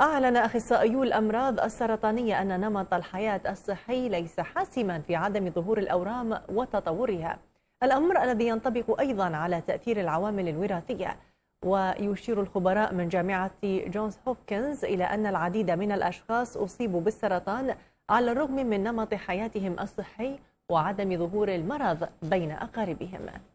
أعلن أخصائيو الأمراض السرطانية أن نمط الحياة الصحي ليس حاسما في عدم ظهور الأورام وتطورها الأمر الذي ينطبق أيضا على تأثير العوامل الوراثية ويشير الخبراء من جامعة جونز هوبكنز إلى أن العديد من الأشخاص أصيبوا بالسرطان على الرغم من نمط حياتهم الصحي وعدم ظهور المرض بين أقاربهم